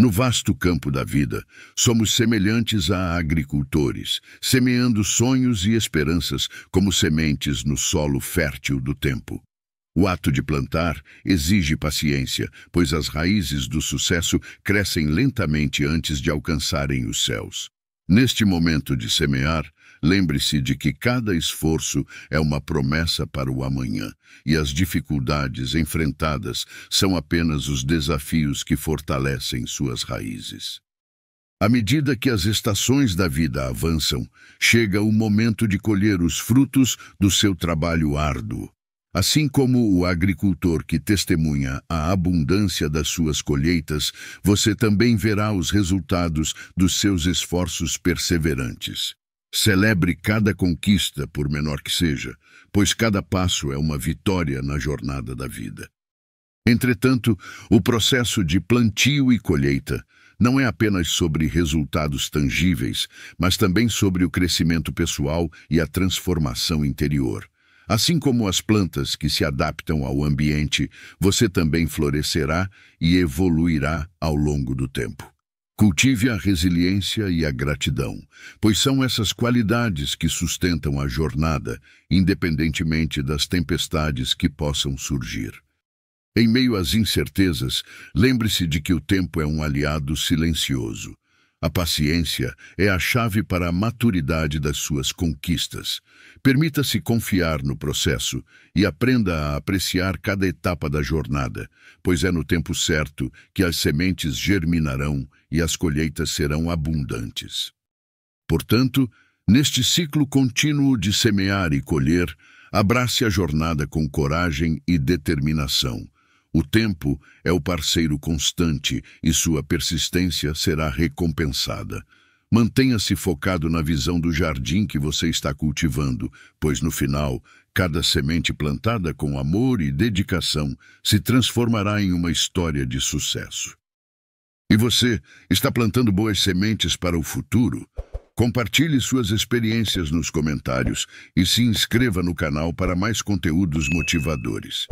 No vasto campo da vida, somos semelhantes a agricultores, semeando sonhos e esperanças como sementes no solo fértil do tempo. O ato de plantar exige paciência, pois as raízes do sucesso crescem lentamente antes de alcançarem os céus. Neste momento de semear, lembre-se de que cada esforço é uma promessa para o amanhã e as dificuldades enfrentadas são apenas os desafios que fortalecem suas raízes. À medida que as estações da vida avançam, chega o momento de colher os frutos do seu trabalho árduo. Assim como o agricultor que testemunha a abundância das suas colheitas, você também verá os resultados dos seus esforços perseverantes. Celebre cada conquista, por menor que seja, pois cada passo é uma vitória na jornada da vida. Entretanto, o processo de plantio e colheita não é apenas sobre resultados tangíveis, mas também sobre o crescimento pessoal e a transformação interior. Assim como as plantas que se adaptam ao ambiente, você também florescerá e evoluirá ao longo do tempo. Cultive a resiliência e a gratidão, pois são essas qualidades que sustentam a jornada, independentemente das tempestades que possam surgir. Em meio às incertezas, lembre-se de que o tempo é um aliado silencioso. A paciência é a chave para a maturidade das suas conquistas. Permita-se confiar no processo e aprenda a apreciar cada etapa da jornada, pois é no tempo certo que as sementes germinarão e as colheitas serão abundantes. Portanto, neste ciclo contínuo de semear e colher, abrace a jornada com coragem e determinação o tempo é o parceiro constante e sua persistência será recompensada. Mantenha-se focado na visão do jardim que você está cultivando, pois no final, cada semente plantada com amor e dedicação se transformará em uma história de sucesso. E você está plantando boas sementes para o futuro? Compartilhe suas experiências nos comentários e se inscreva no canal para mais conteúdos motivadores.